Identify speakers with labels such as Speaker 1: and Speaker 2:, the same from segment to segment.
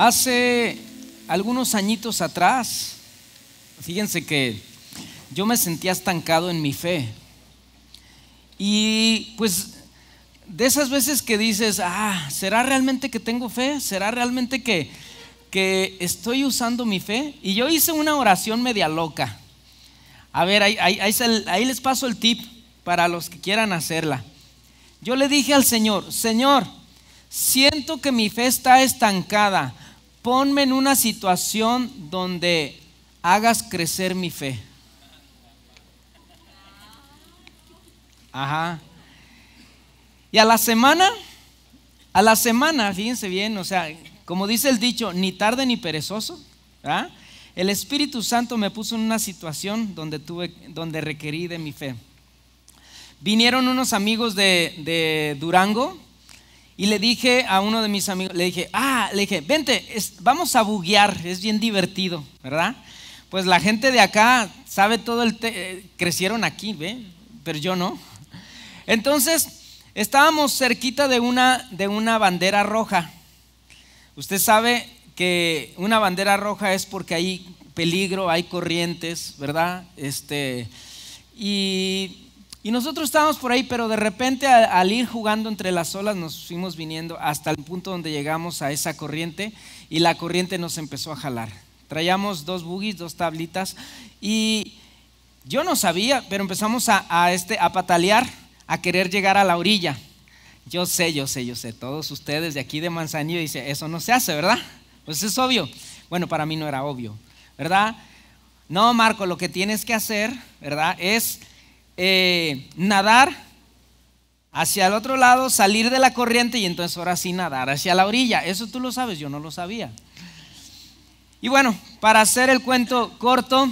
Speaker 1: Hace algunos añitos atrás, fíjense que yo me sentía estancado en mi fe. Y pues de esas veces que dices, ah, ¿será realmente que tengo fe? ¿Será realmente que, que estoy usando mi fe? Y yo hice una oración media loca. A ver, ahí les paso el tip para los que quieran hacerla. Yo le dije al Señor, Señor, siento que mi fe está estancada ponme en una situación donde hagas crecer mi fe. Ajá. Y a la semana, a la semana, fíjense bien, o sea, como dice el dicho, ni tarde ni perezoso, El Espíritu Santo me puso en una situación donde, tuve, donde requerí de mi fe. Vinieron unos amigos de Durango, y le dije a uno de mis amigos, le dije, ah, le dije, vente, vamos a buguear, es bien divertido, ¿verdad? Pues la gente de acá sabe todo el... crecieron aquí, ¿ve? Pero yo no. Entonces, estábamos cerquita de una, de una bandera roja. Usted sabe que una bandera roja es porque hay peligro, hay corrientes, ¿verdad? Este, y y nosotros estábamos por ahí, pero de repente al, ir jugando entre las olas nos fuimos viniendo hasta el punto donde llegamos a esa corriente y la corriente nos empezó a jalar. Traíamos dos buggies, dos tablitas y yo no sabía, pero empezamos a, a, este, a patalear, a querer llegar a la orilla. Yo sé, yo sé, yo sé, todos ustedes de aquí de Manzanillo dicen, eso no se hace, ¿verdad? Pues es obvio. Bueno, para mí no era obvio, ¿verdad? No, Marco, lo que tienes que hacer, ¿verdad? Es eh, nadar hacia el otro lado, salir de la corriente y entonces ahora sí nadar hacia la orilla. Eso tú lo sabes, yo no lo sabía. Y bueno, para hacer el cuento corto,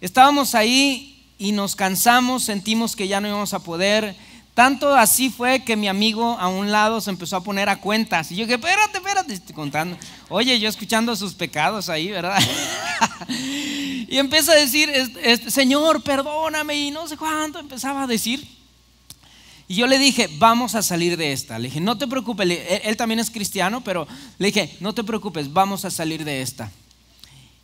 Speaker 1: estábamos ahí y nos cansamos, sentimos que ya no íbamos a poder tanto así fue que mi amigo a un lado se empezó a poner a cuentas. Y yo dije, espérate, espérate, estoy contando. Oye, yo escuchando sus pecados ahí, ¿verdad? y empieza a decir, este, Señor, perdóname y no sé cuánto empezaba a decir. Y yo le dije, vamos a salir de esta. Le dije, no te preocupes, él también es cristiano, pero le dije, no te preocupes, vamos a salir de esta.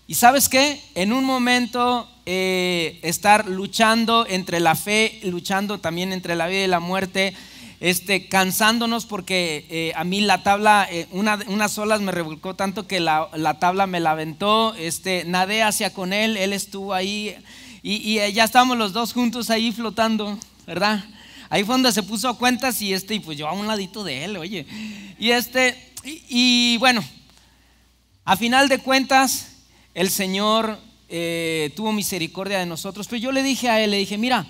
Speaker 1: Y sabes qué, en un momento eh, estar luchando entre la fe, luchando también entre la vida y la muerte, este, cansándonos porque eh, a mí la tabla, eh, unas olas me revolcó tanto que la, tabla me la aventó, este, nadé hacia con él, él estuvo ahí y, ya estábamos los dos juntos ahí flotando, ¿verdad? Ahí fue donde se puso a cuentas y este, pues yo a un ladito de él, oye. Y este, y bueno, a final de cuentas, el Señor eh, tuvo misericordia de nosotros. Pero yo le dije a él, le dije, mira,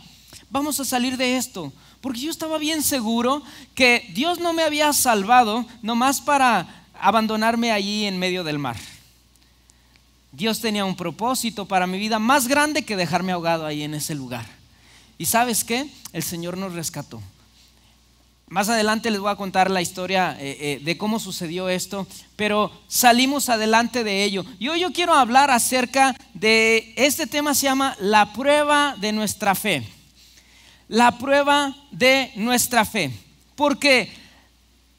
Speaker 1: vamos a salir de esto. Porque yo estaba bien seguro que Dios no me había salvado nomás para abandonarme allí en medio del mar. Dios tenía un propósito para mi vida más grande que dejarme ahogado ahí en ese lugar. ¿Y sabes qué? El Señor nos rescató. Más adelante les voy a contar la historia eh, eh, de cómo sucedió esto, pero salimos adelante de ello. Y hoy yo quiero hablar acerca de este tema, se llama la prueba de nuestra fe. La prueba de nuestra fe. Porque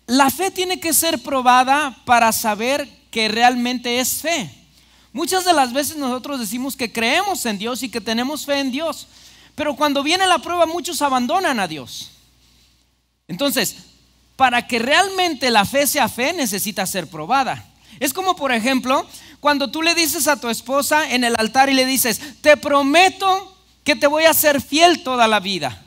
Speaker 1: la fe tiene que ser probada para saber que realmente es fe. Muchas de las veces nosotros decimos que creemos en Dios y que tenemos fe en Dios, pero cuando viene la prueba muchos abandonan a Dios. Entonces, para que realmente la fe sea fe, necesita ser probada. Es como, por ejemplo, cuando tú le dices a tu esposa en el altar y le dices, te prometo que te voy a ser fiel toda la vida.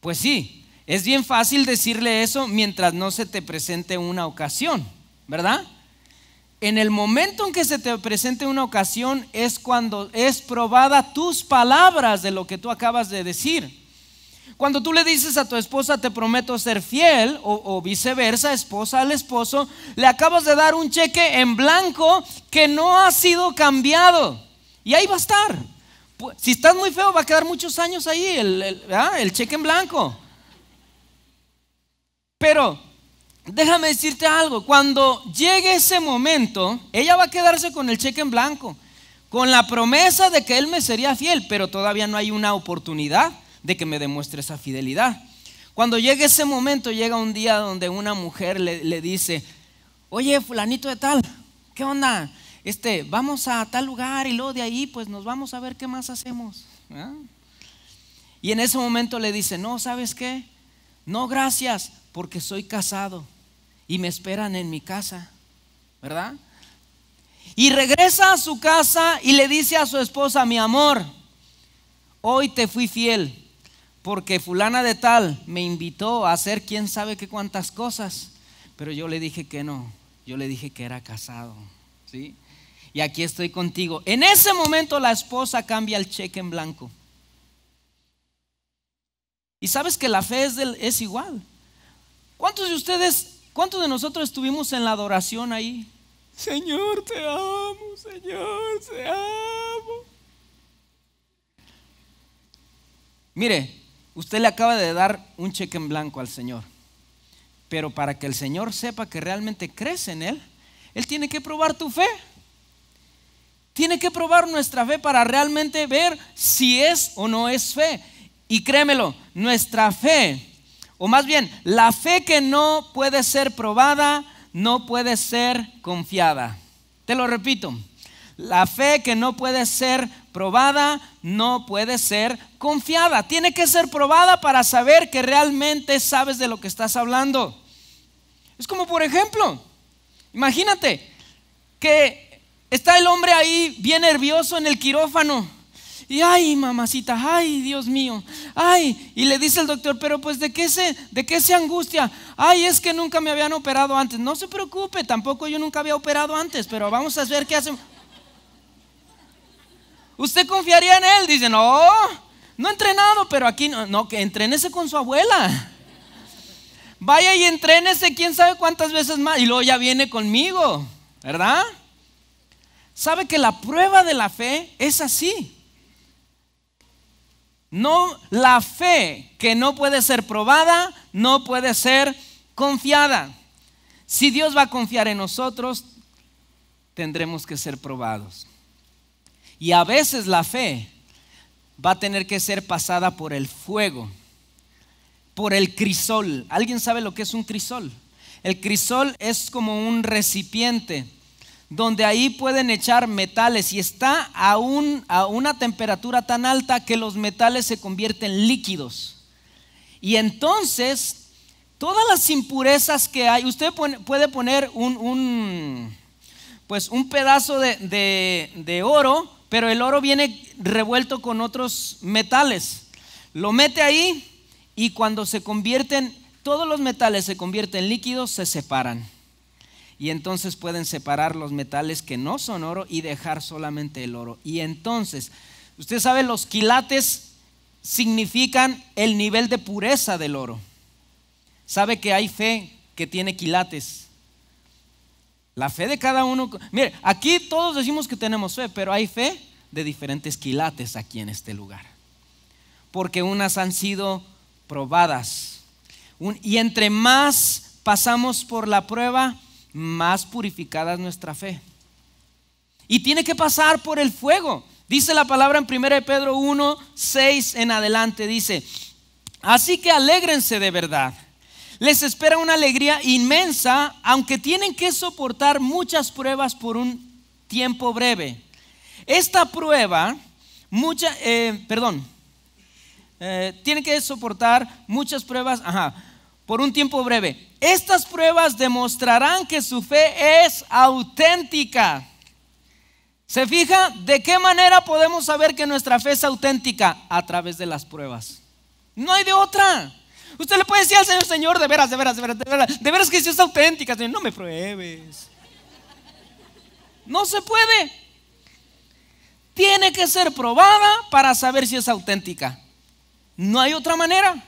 Speaker 1: Pues sí, es bien fácil decirle eso mientras no se te presente una ocasión, ¿verdad? En el momento en que se te presente una ocasión es cuando es probada tus palabras de lo que tú acabas de decir. Cuando tú le dices a tu esposa, te prometo ser fiel, o, viceversa, esposa al esposo, le acabas de dar un cheque en blanco que no ha sido cambiado. Y ahí va a estar. Si estás muy feo, va a quedar muchos años ahí, el cheque en blanco. Pero déjame decirte algo, cuando llegue ese momento, ella va a quedarse con el cheque en blanco, con la promesa de que él me sería fiel, pero todavía no hay una oportunidad de que me demuestre esa fidelidad. Cuando llega ese momento, llega un día donde una mujer le, dice, oye, fulanito de tal, ¿qué onda? Este, vamos a tal lugar y luego de ahí, pues nos vamos a ver qué más hacemos. Y en ese momento le dice, no, ¿sabes qué? No, gracias, porque soy casado y me esperan en mi casa, ¿verdad? Y regresa a su casa y le dice a su esposa, mi amor, hoy te fui fiel, porque fulana de tal me invitó a hacer quién sabe qué cuántas cosas, pero yo le dije que no, yo le dije que era casado, Y aquí estoy contigo. En ese momento la esposa cambia el cheque en blanco. Y sabes que la fe es, es igual. ¿Cuántos de ustedes, cuántos de nosotros estuvimos en la adoración ahí? Señor, te amo, Señor, te amo. Mire, Usted le acaba de dar un cheque en blanco al Señor. Pero para que el Señor sepa que realmente crees en Él, Él tiene que probar tu fe. Tiene que probar nuestra fe para realmente ver si es o no es fe. Y créemelo, nuestra fe, o más bien, la fe que no puede ser probada, no puede ser confiada. Te lo repito, la fe que no puede ser probada no puede ser confiada. Tiene que ser probada para saber que realmente sabes de lo que estás hablando. Es como por ejemplo, imagínate que está el hombre ahí bien nervioso en el quirófano. Y ay, mamacita, ay, Dios mío, ay, y le dice el doctor, pero pues de qué se, de qué se angustia, ay, es que nunca me habían operado antes. No se preocupe, tampoco yo nunca había operado antes, pero vamos a ver qué hacemos. ¿Usted confiaría en él? Dice, no, no he entrenado, pero aquí no, no, que entrenese con su abuela. Vaya y entrénese quién sabe cuántas veces más. Y luego ya viene conmigo, ¿verdad? Sabe que la prueba de la fe es así. No, la fe que no puede ser probada, no puede ser confiada. Si Dios va a confiar en nosotros, tendremos que ser probados. Y a veces la fe va a tener que ser pasada por el fuego, por el crisol. ¿Alguien sabe lo que es un crisol? El crisol es como un recipiente donde ahí pueden echar metales y está a, a una temperatura tan alta que los metales se convierten en líquidos. Y entonces, todas las impurezas que hay, usted puede poner un, pues un pedazo de, de oro pero el oro viene revuelto con otros metales. Lo mete ahí y cuando se convierten, todos los metales se convierten en líquidos, se separan. Y entonces pueden separar los metales que no son oro y dejar solamente el oro. Y entonces, usted sabe, los quilates significan el nivel de pureza del oro. ¿Sabe que hay fe que tiene quilates? La fe de cada uno. Mire, aquí todos decimos que tenemos fe, pero hay fe de diferentes quilates aquí en este lugar. Porque unas han sido probadas. y entre más pasamos por la prueba, más purificada es nuestra fe. Y tiene que pasar por el fuego. Dice la palabra en 1 Pedro 1, 6 en adelante. Dice, así que alégrense de verdad les espera una alegría inmensa, aunque tienen que soportar muchas pruebas por un tiempo breve. Esta prueba, mucha, eh, perdón, eh, tienen que soportar muchas pruebas, ajá, por un tiempo breve. Estas pruebas demostrarán que su fe es auténtica. ¿Se fija de qué manera podemos saber que nuestra fe es auténtica? A través de las pruebas. No hay de otra. Usted le puede decir al Señor, Señor, de veras, de veras, de veras, de veras, que si es auténtica, Señor, no me pruebes. No se puede. Tiene que ser probada para saber si es auténtica. No hay otra manera.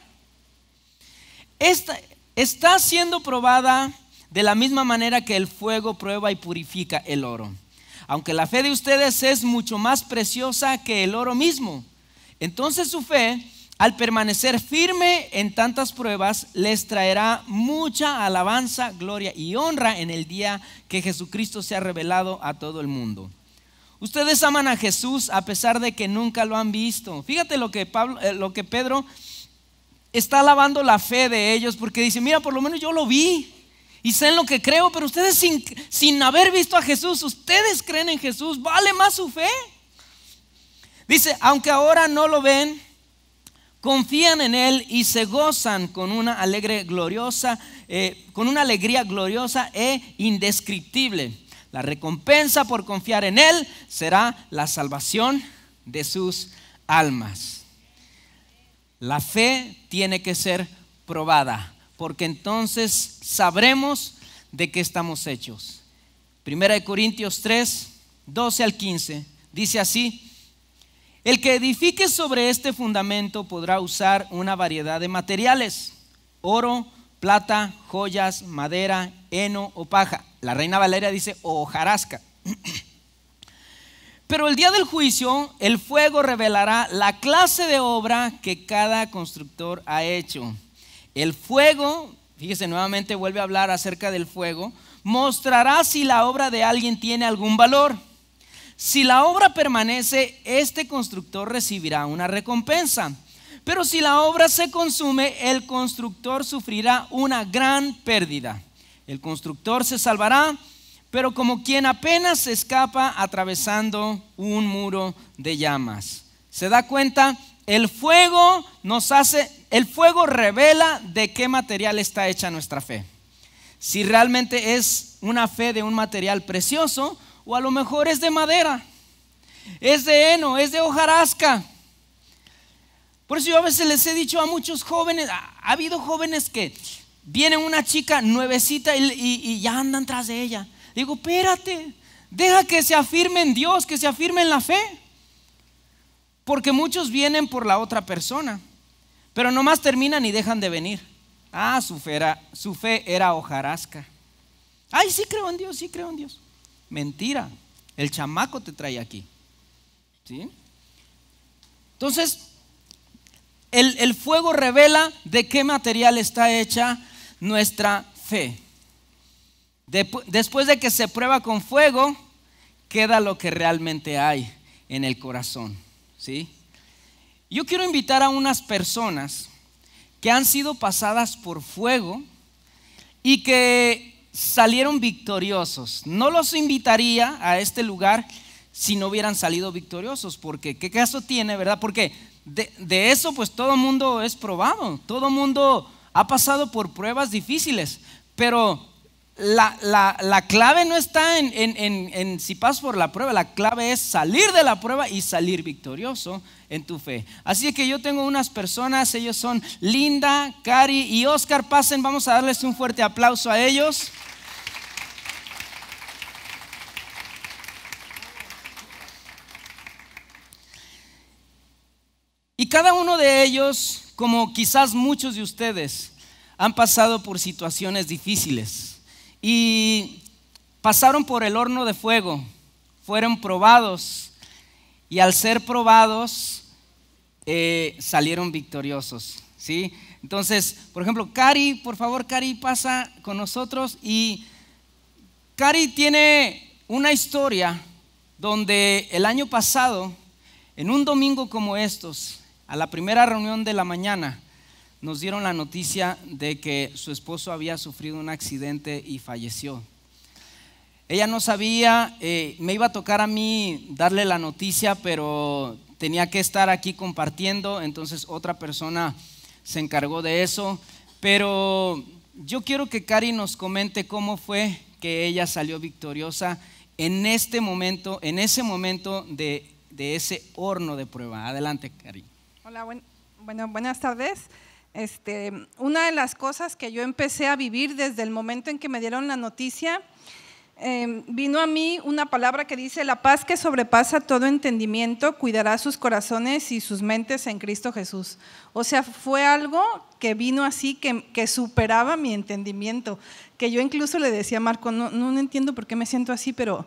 Speaker 1: Esta, está siendo probada de la misma manera que el fuego prueba y purifica el oro. Aunque la fe de ustedes es mucho más preciosa que el oro mismo. Entonces su fe al permanecer firme en tantas pruebas, les traerá mucha alabanza, gloria y honra en el día que Jesucristo se ha revelado a todo el mundo. Ustedes aman a Jesús a pesar de que nunca lo han visto. Fíjate lo que, Pablo, eh, lo que Pedro está alabando la fe de ellos porque dice, mira, por lo menos yo lo vi y sé en lo que creo, pero ustedes sin, sin haber visto a Jesús, ustedes creen en Jesús, vale más su fe. Dice, aunque ahora no lo ven, confían en Él y se gozan con una alegre gloriosa, eh, con una alegría gloriosa e indescriptible. La recompensa por confiar en Él será la salvación de sus almas. La fe tiene que ser probada, porque entonces sabremos de qué estamos hechos. Primera de Corintios 3, 12 al 15, dice así, el que edifique sobre este fundamento podrá usar una variedad de materiales, oro, plata, joyas, madera, heno o paja. La reina Valeria dice hojarasca. Pero el día del juicio, el fuego revelará la clase de obra que cada constructor ha hecho. El fuego, fíjese nuevamente, vuelve a hablar acerca del fuego, mostrará si la obra de alguien tiene algún valor. Si la obra permanece, este constructor recibirá una recompensa. Pero si la obra se consume, el constructor sufrirá una gran pérdida. El constructor se salvará, pero como quien apenas se escapa atravesando un muro de llamas. ¿Se da cuenta? El fuego nos hace, el fuego revela de qué material está hecha nuestra fe. Si realmente es una fe de un material precioso, o a lo mejor es de madera, es de heno, es de hojarasca. Por eso yo a veces les he dicho a muchos jóvenes, ha, habido jóvenes que viene una chica nuevecita y, ya andan tras de ella. Digo, espérate, deja que se afirme en Dios, que se afirme en la fe. Porque muchos vienen por la otra persona, pero nomás terminan y dejan de venir. Ah, su fe era hojarasca. Ay, sí creo en Dios, sí creo en Dios. Mentira. El chamaco te trae aquí. ¿Sí? Entonces, el, fuego revela de qué material está hecha nuestra fe. después de que se prueba con fuego, queda lo que realmente hay en el corazón. ¿Sí? Yo quiero invitar a unas personas que han sido pasadas por fuego y que salieron victoriosos. No los invitaría a este lugar si no hubieran salido victoriosos, porque qué caso tiene, ¿verdad? Porque de, eso pues todo mundo es probado, todo mundo ha pasado por pruebas difíciles, pero la, clave no está en, si pasas por la prueba, la clave es salir de la prueba y salir victorioso en tu fe. Así que yo tengo unas personas, ellos son Linda, Cari y Oscar, pasen, vamos a darles un fuerte aplauso a ellos. Y cada uno de ellos, como quizás muchos de ustedes, han pasado por situaciones difíciles y pasaron por el horno de fuego, fueron probados y al ser probados eh, salieron victoriosos. ¿sí? Entonces, por ejemplo, Cari, por favor, Cari pasa con nosotros y Cari tiene una historia donde el año pasado, en un domingo como estos, a la primera reunión de la mañana nos dieron la noticia de que su esposo había sufrido un accidente y falleció. Ella no sabía, eh, me iba a tocar a mí darle la noticia, pero tenía que estar aquí compartiendo, entonces otra persona se encargó de eso. Pero yo quiero que Cari nos comente cómo fue que ella salió victoriosa en este momento, en ese momento de, de ese horno de prueba. Adelante, Cari.
Speaker 2: Hola, bueno, buenas tardes. Este, una de las cosas que yo empecé a vivir desde el momento en que me dieron la noticia, em, vino a mí una palabra que dice, la paz que sobrepasa todo entendimiento cuidará sus corazones y sus mentes en Cristo Jesús. O sea, fue algo que vino así, que, superaba mi entendimiento, que yo incluso le decía a Marco, no, no entiendo por qué me siento así, pero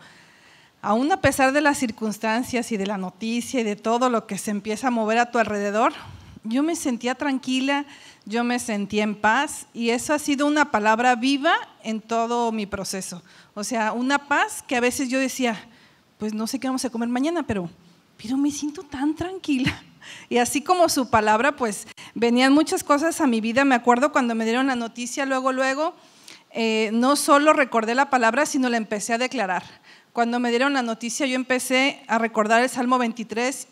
Speaker 2: aún a pesar de las circunstancias y de la noticia y de todo lo que se empieza a mover a tu alrededor, yo me sentía tranquila, yo me sentía en paz y eso ha sido una palabra viva en todo mi proceso. O sea, una paz que a veces yo decía, pues no sé qué vamos a comer mañana, pero, pero me siento tan tranquila. Y así como su palabra, pues venían muchas cosas a mi vida. Me acuerdo cuando me dieron la noticia, luego, luego, eh, no solo recordé la palabra, sino la empecé a declarar. Cuando me dieron la noticia, yo empecé a recordar el Salmo 23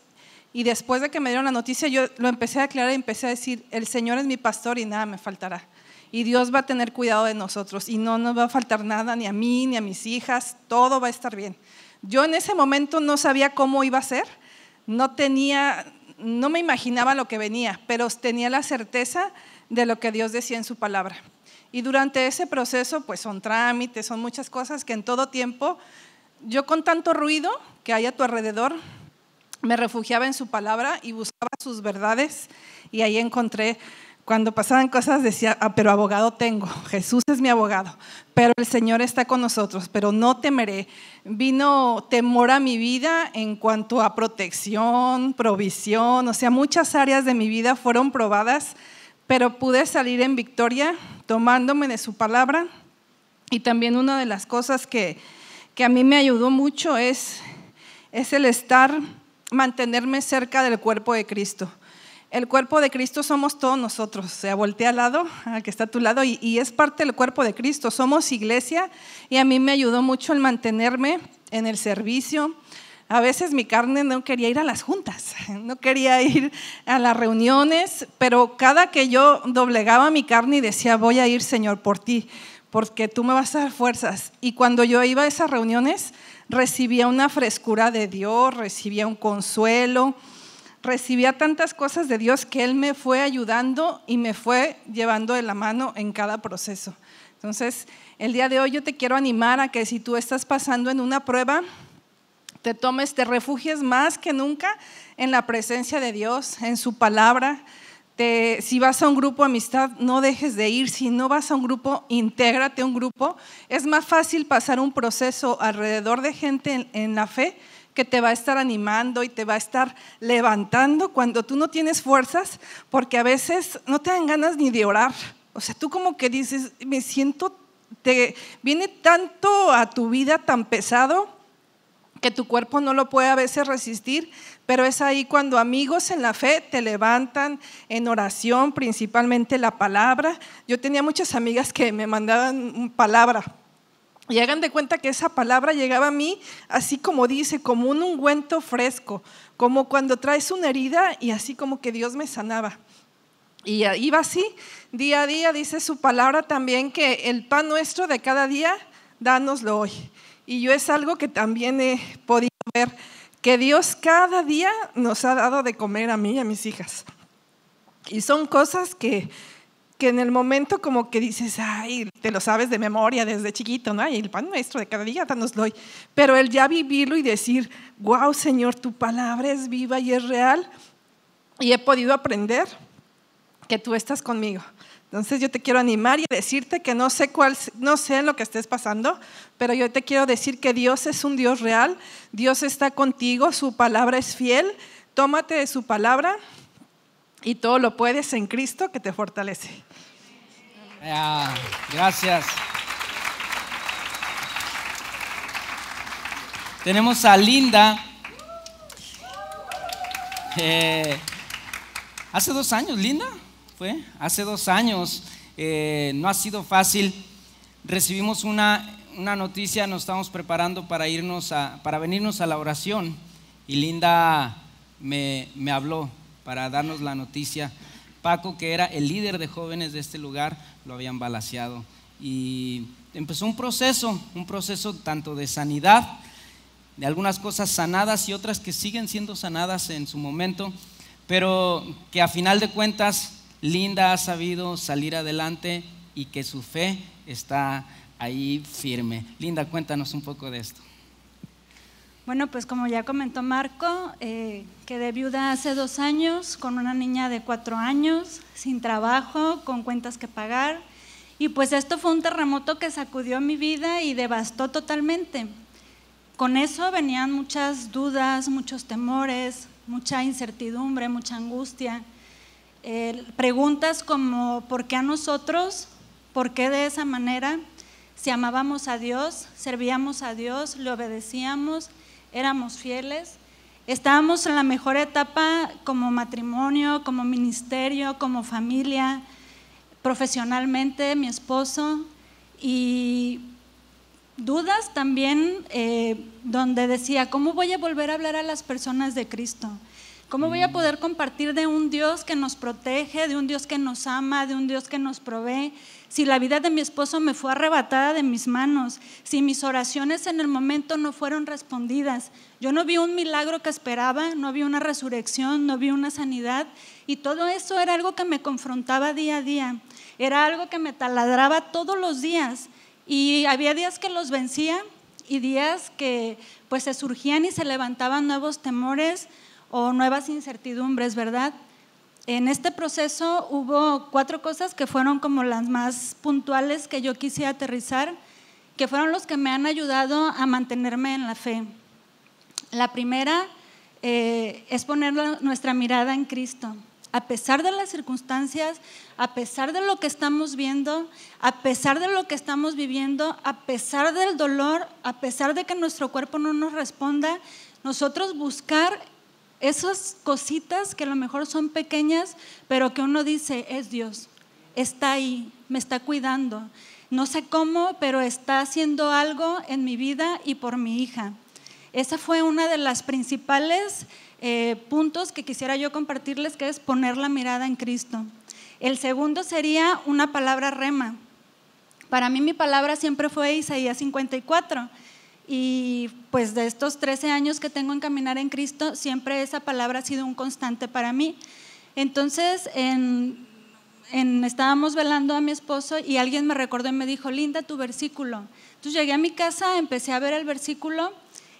Speaker 2: y después de que me dieron la noticia, yo lo empecé a aclarar y empecé a decir, el Señor es mi pastor y nada me faltará. Y Dios va a tener cuidado de nosotros y no nos va a faltar nada, ni a mí, ni a mis hijas, todo va a estar bien. Yo en ese momento no sabía cómo iba a ser, no tenía, no me imaginaba lo que venía, pero tenía la certeza de lo que Dios decía en su palabra. Y durante ese proceso, pues son trámites, son muchas cosas que en todo tiempo yo con tanto ruido que hay a tu alrededor, me refugiaba en su palabra y buscaba sus verdades y ahí encontré, cuando pasaban cosas decía, ah, pero abogado tengo, Jesús es mi abogado, pero el Señor está con nosotros, pero no temeré. Vino temor a mi vida en cuanto a protección, provisión, o sea, muchas áreas de mi vida fueron probadas, pero pude salir en victoria tomándome de su palabra y también una de las cosas que que a mí me ayudó mucho es, es el estar, mantenerme cerca del cuerpo de Cristo. El cuerpo de Cristo somos todos nosotros. Se voltea al lado, al que está a tu lado, y es parte del cuerpo de Cristo. Somos iglesia y a mí me ayudó mucho el mantenerme en el servicio, a veces mi carne no quería ir a las juntas, no quería ir a las reuniones, pero cada que yo doblegaba mi carne y decía, voy a ir, Señor, por ti, porque tú me vas a dar fuerzas. Y cuando yo iba a esas reuniones, recibía una frescura de Dios, recibía un consuelo, recibía tantas cosas de Dios que Él me fue ayudando y me fue llevando de la mano en cada proceso. Entonces, el día de hoy yo te quiero animar a que si tú estás pasando en una prueba, te tomes, te refugies más que nunca en la presencia de Dios, en su palabra, este, si vas a un grupo amistad, no dejes de ir. Si no vas a un grupo, intégrate a un grupo. Es más fácil pasar un proceso alrededor de gente en, en la fe que te va a estar animando y te va a estar levantando cuando tú no tienes fuerzas, porque a veces no te dan ganas ni de orar. O sea, tú como que dices, me siento, te viene tanto a tu vida tan pesado que tu cuerpo no lo puede a veces resistir, pero es ahí cuando amigos en la fe te levantan en oración, principalmente la palabra. Yo tenía muchas amigas que me mandaban palabra. Y hagan de cuenta que esa palabra llegaba a mí así como dice, como un ungüento fresco, como cuando traes una herida y así como que Dios me sanaba. Y iba así, día a día, dice su palabra también que el pan nuestro de cada día, dánoslo hoy. Y yo es algo que también he podido ver, que Dios cada día nos ha dado de comer a mí y a mis hijas. Y son cosas que, que en el momento como que dices, ay, te lo sabes de memoria desde chiquito, ¿no? y el pan nuestro de cada día, nos doy. Pero el ya vivirlo y decir, wow, Señor, tu palabra es viva y es real. Y he podido aprender que tú estás conmigo. Entonces yo te quiero animar y decirte que no sé cuál, no sé lo que estés pasando, pero yo te quiero decir que Dios es un Dios real, Dios está contigo, su palabra es fiel, tómate de su palabra y todo lo puedes en Cristo que te fortalece. Ah, gracias.
Speaker 1: Tenemos a Linda. Eh, hace dos años, Linda fue hace dos años, eh, no ha sido fácil. Recibimos una, noticia, nos estamos preparando para irnos a, para venirnos a la oración y Linda me, me habló para darnos la noticia. Paco, que era el líder de jóvenes de este lugar, lo habían balaseado. Y empezó un proceso, un proceso tanto de sanidad, de algunas cosas sanadas y otras que siguen siendo sanadas en su momento, pero que a final de cuentas Linda ha sabido salir adelante y que su fe está ahí firme. Linda, cuéntanos un poco de esto.
Speaker 3: Bueno, pues como ya comentó Marco, eh, quedé viuda hace dos años con una niña de cuatro años, sin trabajo, con cuentas que pagar. Y pues esto fue un terremoto que sacudió mi vida y devastó totalmente. Con eso venían muchas dudas, muchos temores, mucha incertidumbre, mucha angustia. Eh, preguntas como ¿por qué a nosotros? ¿Por qué de esa manera? Si amábamos a Dios, servíamos a Dios, le obedecíamos, éramos fieles. Estábamos en la mejor etapa como matrimonio, como ministerio, como familia, profesionalmente, mi esposo. Y dudas también eh, donde decía, ¿cómo voy a volver a hablar a las personas de Cristo? ¿Cómo voy a mm. poder compartir de un Dios que nos protege, de un Dios que nos ama, de un Dios que nos provee? Si la vida de mi esposo me fue arrebatada de mis manos, si mis oraciones en el momento no fueron respondidas, yo no vi un milagro que esperaba, no vi una resurrección, no vi una sanidad, y todo eso era algo que me confrontaba día a día, era algo que me taladraba todos los días, y había días que los vencía y días que pues se surgían y se levantaban nuevos temores, o nuevas incertidumbres, ¿verdad? En este proceso hubo cuatro cosas que fueron como las más puntuales que yo quise aterrizar, que fueron los que me han ayudado a mantenerme en la fe. La primera eh, es poner nuestra mirada en Cristo. A pesar de las circunstancias, a pesar de lo que estamos viendo, a pesar de lo que estamos viviendo, a pesar del dolor, a pesar de que nuestro cuerpo no nos responda, nosotros buscar esas cositas que a lo mejor son pequeñas, pero que uno dice, es Dios, está ahí, me está cuidando. No sé cómo, pero está haciendo algo en mi vida y por mi hija. Esa fue una de las principales eh, puntos que quisiera yo compartirles, que es poner la mirada en Cristo. El segundo sería una palabra rema. Para mí mi palabra siempre fue Isaías 54. Y pues de estos 13 años que tengo en Caminar en Cristo, siempre esa palabra ha sido un constante para mí. Entonces, estábamos velando a mi esposo y alguien me recordó y me dijo, Linda, tu versículo. Entonces llegué a mi casa, empecé a ver el versículo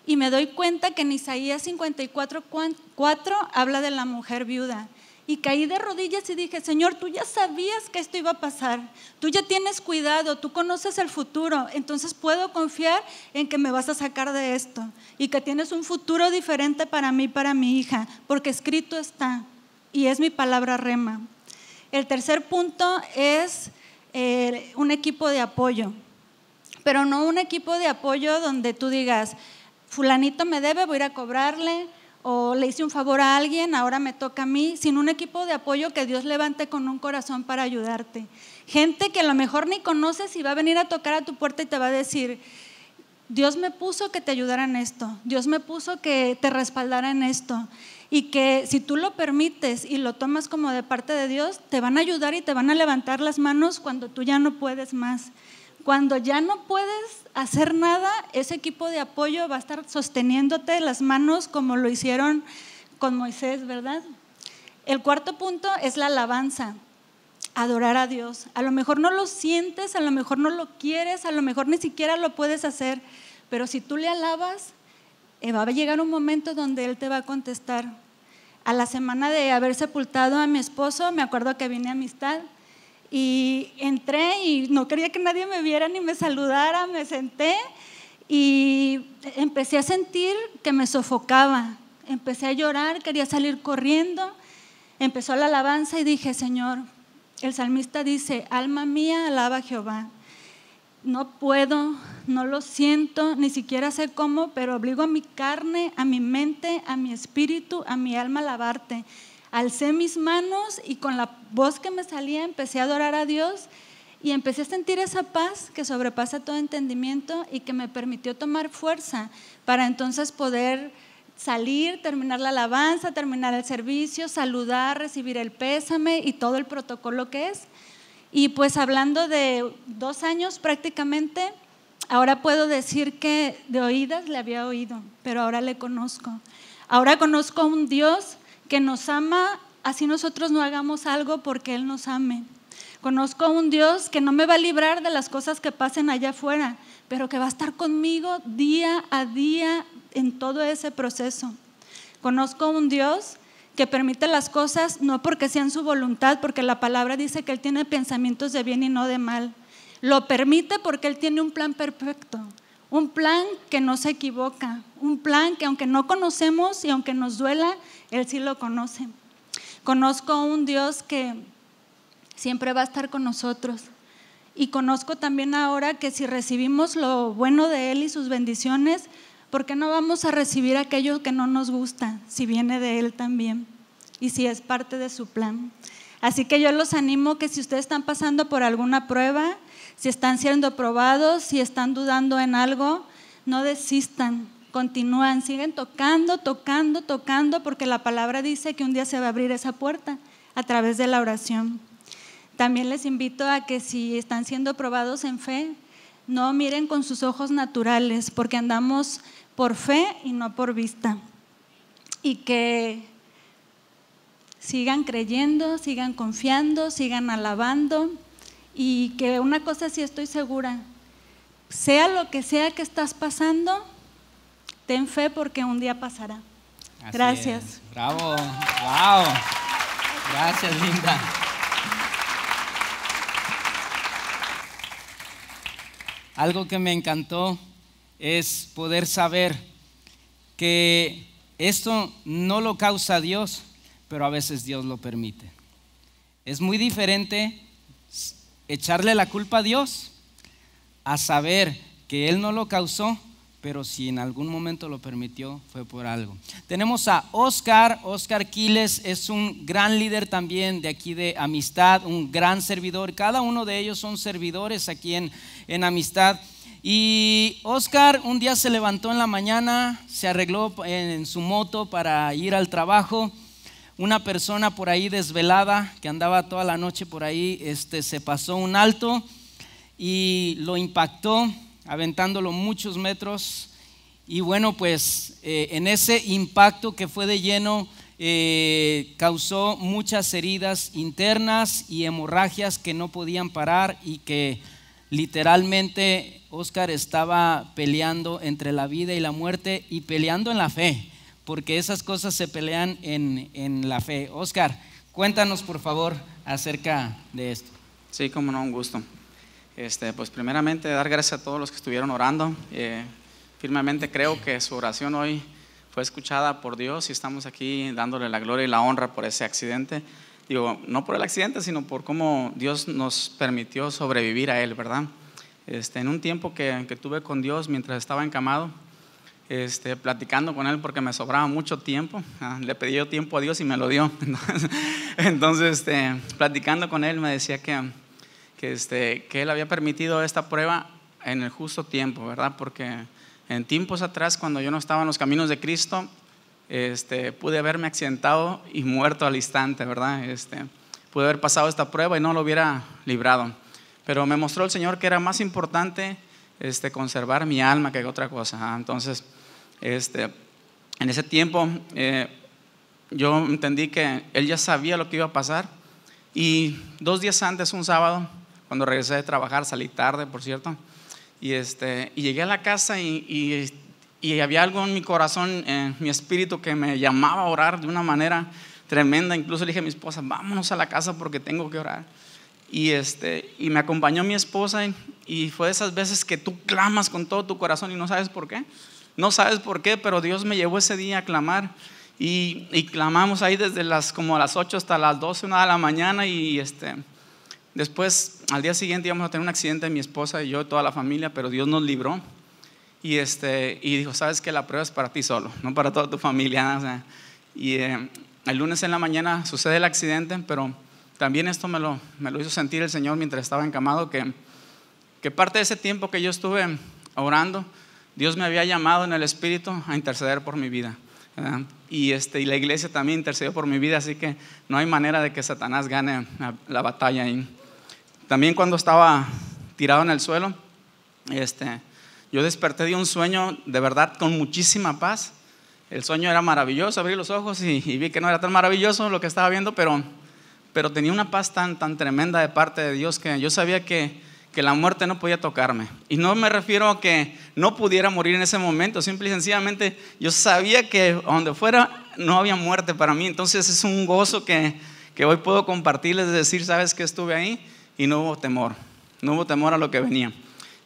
Speaker 3: y me doy cuenta que en Isaías 54.4 habla de la mujer viuda. Y caí de rodillas y dije, Señor, tú ya sabías que esto iba a pasar, tú ya tienes cuidado, tú conoces el futuro, entonces puedo confiar en que me vas a sacar de esto y que tienes un futuro diferente para mí, para mi hija, porque escrito está y es mi palabra rema. El tercer punto es eh, un equipo de apoyo, pero no un equipo de apoyo donde tú digas, fulanito me debe, voy a ir a cobrarle, o le hice un favor a alguien, ahora me toca a mí, sin un equipo de apoyo que Dios levante con un corazón para ayudarte. Gente que a lo mejor ni conoces y va a venir a tocar a tu puerta y te va a decir, Dios me puso que te ayudara en esto, Dios me puso que te respaldara en esto. Y que si tú lo permites y lo tomas como de parte de Dios, te van a ayudar y te van a levantar las manos cuando tú ya no puedes más. Cuando ya no puedes hacer nada, ese equipo de apoyo va a estar sosteniéndote las manos como lo hicieron con Moisés, ¿verdad? El cuarto punto es la alabanza, adorar a Dios. A lo mejor no lo sientes, a lo mejor no lo quieres, a lo mejor ni siquiera lo puedes hacer, pero si tú le alabas, eh, va a llegar un momento donde Él te va a contestar. A la semana de haber sepultado a mi esposo, me acuerdo que vine a amistad y entré y no quería que nadie me viera ni me saludara, me senté y empecé a sentir que me sofocaba. Empecé a llorar, quería salir corriendo. Empezó la alabanza y dije, Señor, el salmista dice, alma mía, alaba a Jehová. No puedo, no lo siento, ni siquiera sé cómo, pero obligo a mi carne, a mi mente, a mi espíritu, a mi alma a alabarte alcé mis manos y con la voz que me salía empecé a adorar a Dios y empecé a sentir esa paz que sobrepasa todo entendimiento y que me permitió tomar fuerza para entonces poder salir, terminar la alabanza, terminar el servicio, saludar, recibir el pésame y todo el protocolo que es. Y pues hablando de dos años prácticamente, ahora puedo decir que de oídas le había oído, pero ahora le conozco. Ahora conozco a un Dios que nos ama así nosotros no hagamos algo porque Él nos ame. Conozco a un Dios que no me va a librar de las cosas que pasen allá afuera, pero que va a estar conmigo día a día en todo ese proceso. Conozco a un Dios que permite las cosas no porque sean su voluntad, porque la palabra dice que Él tiene pensamientos de bien y no de mal. Lo permite porque Él tiene un plan perfecto un plan que no se equivoca, un plan que aunque no conocemos y aunque nos duela, Él sí lo conoce. Conozco a un Dios que siempre va a estar con nosotros. Y conozco también ahora que si recibimos lo bueno de Él y sus bendiciones, ¿por qué no vamos a recibir aquello que no nos gusta si viene de Él también y si es parte de su plan? Así que yo los animo que si ustedes están pasando por alguna prueba, si están siendo probados, si están dudando en algo, no desistan, continúan, siguen tocando, tocando, tocando, porque la palabra dice que un día se va a abrir esa puerta a través de la oración. También les invito a que si están siendo probados en fe, no miren con sus ojos naturales, porque andamos por fe y no por vista. Y que sigan creyendo, sigan confiando, sigan alabando. Y que una cosa sí estoy segura, sea lo que sea que estás pasando, ten fe porque un día pasará. Gracias.
Speaker 1: Bravo, wow. Gracias, Linda. Algo que me encantó es poder saber que esto no lo causa Dios, pero a veces Dios lo permite. Es muy diferente echarle la culpa a Dios, a saber que Él no lo causó, pero si en algún momento lo permitió, fue por algo. Tenemos a Oscar, Oscar Quiles es un gran líder también de aquí de Amistad, un gran servidor. Cada uno de ellos son servidores aquí en, en Amistad. Y Oscar un día se levantó en la mañana, se arregló en su moto para ir al trabajo una persona por ahí desvelada que andaba toda la noche por ahí, este, se pasó un alto y lo impactó, aventándolo muchos metros. Y bueno, pues eh, en ese impacto que fue de lleno, eh, causó muchas heridas internas y hemorragias que no podían parar y que literalmente Oscar estaba peleando entre la vida y la muerte y peleando en la fe porque esas cosas se pelean en, la fe. Oscar, cuéntanos por favor acerca
Speaker 4: de esto. Sí, como no, un gusto. Este, pues primeramente dar gracias a todos los que estuvieron orando. Eh, firmemente creo que su oración hoy fue escuchada por Dios y estamos aquí dándole la gloria y la honra por ese accidente. Digo, no por el accidente, sino por cómo Dios nos permitió sobrevivir a él, ¿verdad? Este, en un tiempo que, que tuve con Dios mientras estaba encamado, este, platicando con él porque me sobraba mucho tiempo. Ah, le pedí yo tiempo a Dios y me lo dio. Entonces, este, platicando con él me decía que, que, este, que él había permitido esta prueba en el justo tiempo, ¿verdad? Porque en tiempos atrás, cuando yo no estaba en los caminos de Cristo, este, pude haberme accidentado y muerto al instante, ¿verdad? Este, pude haber pasado esta prueba y no lo hubiera librado. Pero me mostró el Señor que era más importante este, conservar mi alma que otra cosa. Ah, entonces, este, en ese tiempo eh, yo entendí que él ya sabía lo que iba a pasar y dos días antes, un sábado, cuando regresé de trabajar, salí tarde, por cierto, y, este, llegué a la casa y, había algo en mi corazón, en mi espíritu, que me llamaba a orar de una manera tremenda. Incluso le dije a mi esposa, vámonos a la casa porque tengo que orar. Y, este, y me acompañó mi esposa y, y fue de esas veces que tú clamas con todo tu corazón y no sabes por qué. No sabes por qué, pero Dios me llevó ese día a clamar. Y, clamamos ahí desde las como a las 8 hasta las 12, una de la mañana y este, después al día siguiente íbamos a tener un accidente mi esposa y yo, toda la familia, pero Dios nos libró y, este, y dijo, sabes que la prueba es para ti solo, no para toda tu familia. y eh, el lunes en la mañana sucede el accidente, pero también esto me lo, me lo hizo sentir el Señor mientras estaba encamado, que, que parte de ese tiempo que yo estuve orando, Dios me había llamado en el Espíritu a interceder por mi vida. Y, este, y la iglesia también intercedió por mi vida, así que no hay manera de que Satanás gane la, batalla ahí. También cuando estaba tirado en el suelo, este, yo desperté de un sueño de verdad con muchísima paz. El sueño era maravilloso, abrí los ojos y, y vi que no era tan maravilloso lo que estaba viendo, pero, pero tenía una paz tan, tan tremenda de parte de Dios que yo sabía que que la muerte no podía tocarme. Y no me refiero a que no pudiera morir en ese momento, simple y sencillamente yo sabía que donde fuera no había muerte para mí. Entonces es un gozo que, que hoy puedo compartirles, decir, sabes que estuve ahí y no hubo temor, no hubo temor a lo que venía.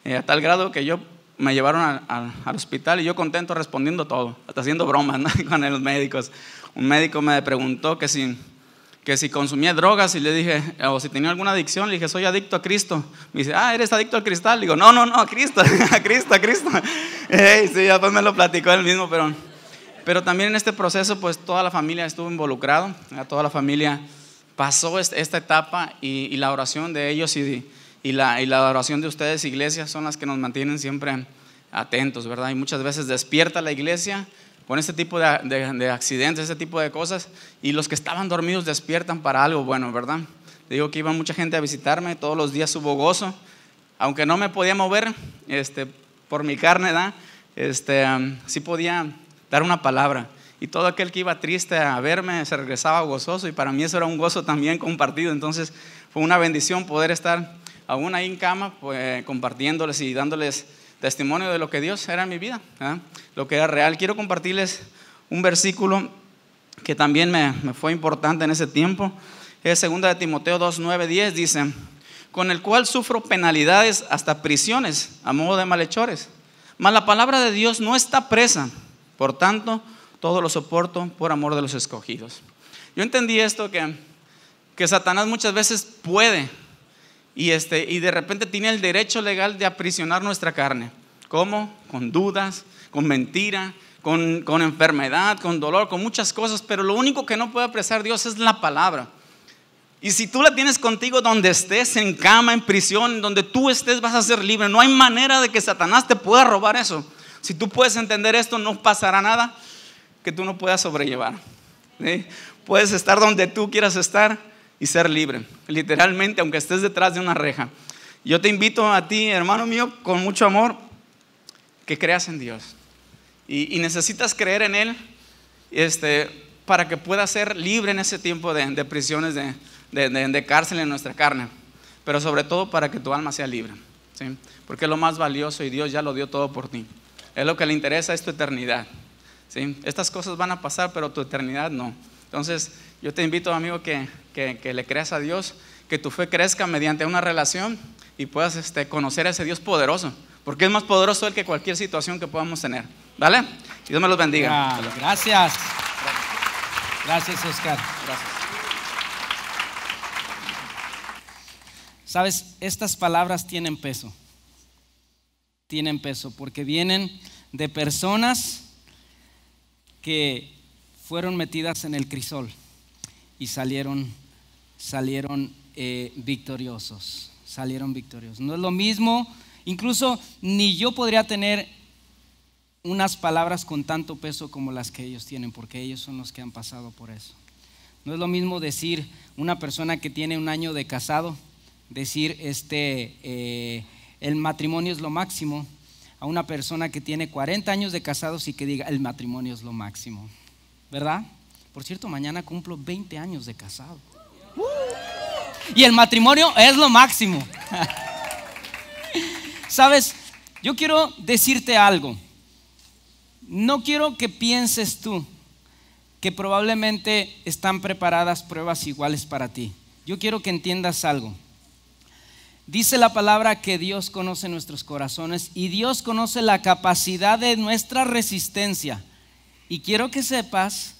Speaker 4: Eh, a tal grado que yo me llevaron al hospital y yo contento respondiendo todo, hasta haciendo bromas con los médicos. Un médico me preguntó que si que si consumía drogas y le dije, o si tenía alguna adicción, le dije, soy adicto a Cristo. Me dice, ah, eres adicto al cristal. Le digo, no, no, no, a Cristo, a Cristo, a Cristo. Hey, sí, después me lo platicó él mismo, pero, pero también en este proceso, pues toda la familia estuvo involucrada, toda la familia pasó esta etapa y, la oración de ellos y, y, la, y la oración de ustedes, iglesias, son las que nos mantienen siempre atentos, ¿verdad? Y muchas veces despierta la iglesia con ese tipo de, accidentes, ese tipo de cosas, y los que estaban dormidos despiertan para algo bueno, ¿verdad? Digo que iba mucha gente a visitarme, todos los días hubo gozo, aunque no me podía mover este, por mi carne, ¿da? Este, sí podía dar una palabra. Y todo aquel que iba triste a verme se regresaba gozoso y para mí eso era un gozo también compartido. Entonces fue una bendición poder estar aún ahí en cama pues, compartiéndoles y dándoles testimonio de lo que Dios era en mi vida, ¿ah? lo que era real. Quiero compartirles un versículo que también me, fue importante en ese tiempo. Es 2 de Timoteo 2, 9, 10, dice, con el cual sufro penalidades hasta prisiones a modo de malhechores. Mas la palabra de Dios no está presa, por tanto, todo lo soporto por amor de los escogidos. Yo entendí esto que, que Satanás muchas veces puede y, este, y de repente tiene el derecho legal de aprisionar nuestra carne. ¿Cómo? Con dudas, con mentira, con, enfermedad, con dolor, con muchas cosas, pero lo único que no puede apresar Dios es la palabra. Y si tú la tienes contigo donde estés, en cama, en prisión, donde tú estés, vas a ser libre. No hay manera de que Satanás te pueda robar eso. Si tú puedes entender esto, no pasará nada que tú no puedas sobrellevar. Puedes estar donde tú quieras estar, y ser libre. Literalmente, aunque estés detrás de una reja. Yo te invito a ti, hermano mío, con mucho amor, que creas en Dios. Y, necesitas creer en Él este, para que puedas ser libre en ese tiempo de, prisiones, de, cárcel en nuestra carne. Pero sobre todo para que tu alma sea libre. ¿sí? Porque es lo más valioso y Dios ya lo dio todo por ti. Es lo que le interesa, es tu eternidad. ¿sí? Estas cosas van a pasar, pero tu eternidad no. Entonces, yo te invito, amigo, que, le creas a Dios, que tu fe crezca mediante una relación y puedas este, conocer a ese Dios poderoso, porque es más poderoso Él que cualquier situación que podamos tener. ¿Vale? Dios me los bendiga. gracias. Gracias, Oscar. Gracias.
Speaker 1: Sabes, estas palabras tienen peso. Tienen peso porque vienen de personas que fueron metidas en el crisol y salieron, eh, victoriosos, salieron victoriosos. No es lo mismo, incluso ni yo podría tener unas palabras con tanto peso como las que ellos tienen, porque ellos son los que han pasado por eso. No es lo mismo decir una persona que tiene un año de casado, decir este, eh, el matrimonio es lo máximo, a una persona que tiene 40 años de casados y que diga el matrimonio es lo máximo. ¿verdad? Por cierto, mañana cumplo 20 años de casado. ¡Uh! Y el matrimonio es lo máximo. Sabes, yo quiero decirte algo. No quiero que pienses tú que probablemente están preparadas pruebas iguales para ti. Yo quiero que entiendas algo. Dice la palabra que Dios conoce nuestros corazones y Dios conoce la capacidad de nuestra resistencia. Y quiero que sepas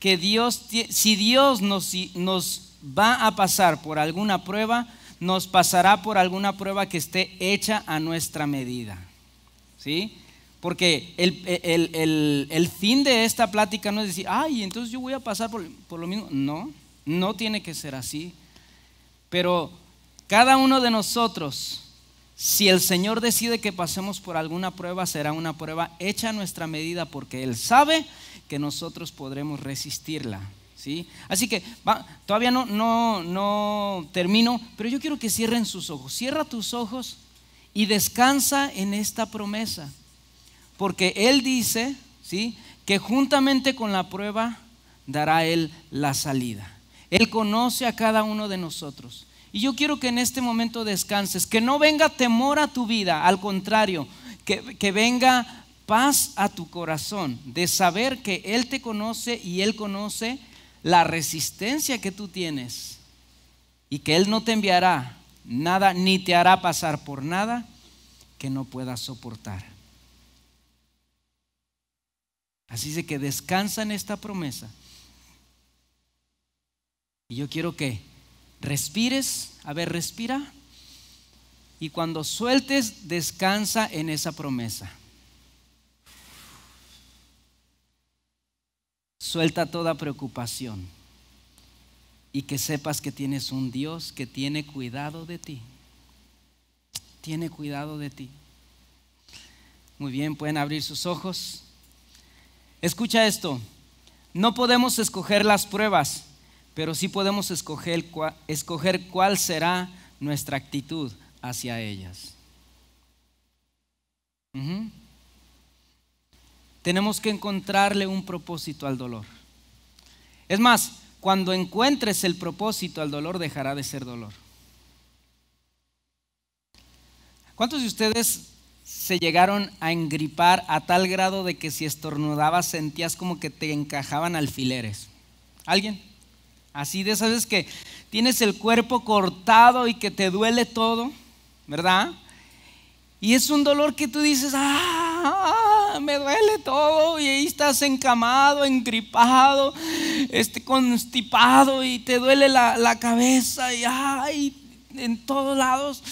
Speaker 1: que Dios, si Dios nos, nos va a pasar por alguna prueba, nos pasará por alguna prueba que esté hecha a nuestra medida. ¿Sí? Porque el, fin de esta plática no es decir, ay, entonces yo voy a pasar por, por, lo mismo. No, no tiene que ser así. Pero cada uno de nosotros si el Señor decide que pasemos por alguna prueba, será una prueba hecha a nuestra medida porque Él sabe que nosotros podremos resistirla. ¿sí? Así que todavía no, no, no termino, pero yo quiero que cierren sus ojos. Cierra tus ojos y descansa en esta promesa. Porque Él dice ¿sí? que juntamente con la prueba dará Él la salida. Él conoce a cada uno de nosotros. Y yo quiero que en este momento descanses, que no venga temor a tu vida, al contrario, que, venga paz a tu corazón de saber que Él te conoce y Él conoce la resistencia que tú tienes y que Él no te enviará nada ni te hará pasar por nada que no puedas soportar. Así de que descansa en esta promesa. Y yo quiero que respires, a ver, respira. Y cuando sueltes, descansa en esa promesa. Suelta toda preocupación. Y que sepas que tienes un Dios que tiene cuidado de ti. Tiene cuidado de ti. Muy bien, pueden abrir sus ojos. Escucha esto. No podemos escoger las pruebas pero sí podemos escoger, escoger cuál será nuestra actitud hacia ellas. Tenemos que encontrarle un propósito al dolor. Es más, cuando encuentres el propósito al dolor dejará de ser dolor. ¿Cuántos de ustedes se llegaron a engripar a tal grado de que si estornudabas sentías como que te encajaban alfileres? ¿Alguien? Así de esas veces que tienes el cuerpo cortado y que te duele todo, ¿verdad? Y es un dolor que tú dices, ah, me duele todo y ahí estás encamado, encripado, este, constipado y te duele la, cabeza y ay, en todos lados.